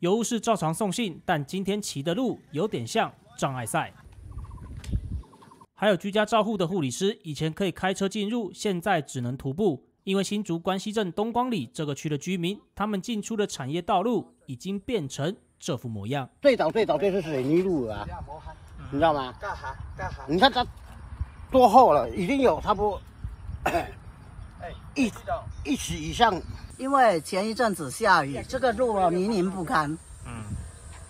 油是照常送信，但今天骑的路有点像障碍赛。还有居家照护的护理师，以前可以开车进入，现在只能徒步，因为新竹关西镇东光里这个区的居民，他们进出的产业道路已经变成这副模样。最早最早这是水泥路啊，你知道吗？干啥干啥？你看它多厚了，已经有差不多。一一时以上，因为前一阵子下雨，这个路啊泥泞不堪。嗯，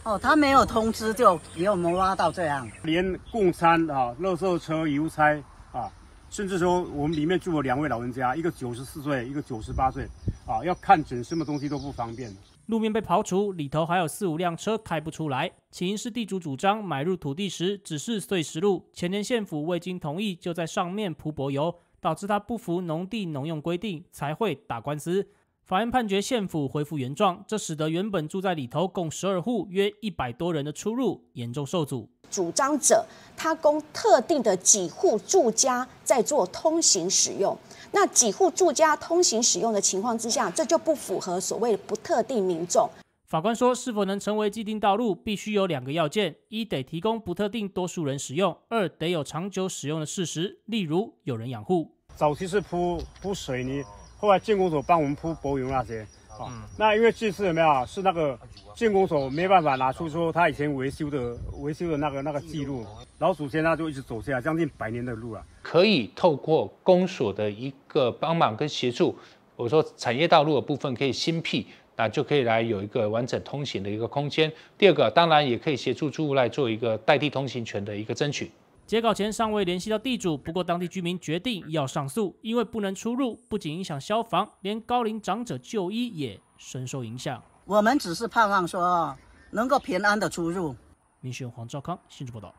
哦，他没有通知就给我们挖到这样，连供餐啊、垃圾车、邮差啊，甚至说我们里面住了两位老人家，一个九十四岁，一个九十八岁，啊，要看准什么东西都不方便。路面被刨除，里头还有四五辆车开不出来。起因是地主主张买入土地时只是碎石路，前年县府未经同意就在上面铺柏油，导致他不服农地农用规定才会打官司。法院判决县府恢复原状，这使得原本住在里头共十二户约一百多人的出入严重受阻。主张者他供特定的几户住家在做通行使用。那几户住家通行使用的情况之下，这就不符合所谓不特定民众。法官说，是否能成为既定道路，必须有两个要件：一得提供不特定多数人使用；二得有长久使用的事实，例如有人养护。早期是铺铺水泥，后来建工所帮我们铺柏油那些。啊，那因为这次有没有是那个建工所没办法拿出说他以前维修的维修的那个那个记录，老祖先那就一直走下来将近百年的路啊。可以透过公所的一个帮忙跟协助，我说产业道路的部分可以新辟，那就可以来有一个完整通行的一个空间。第二个当然也可以协助住户来做一个代替通行权的一个争取。截稿前尚未联系到地主，不过当地居民决定要上诉，因为不能出入，不仅影响消防，连高龄长者就医也深受影响。我们只是盼望说能够平安的出入。民选黄兆康、新主报道。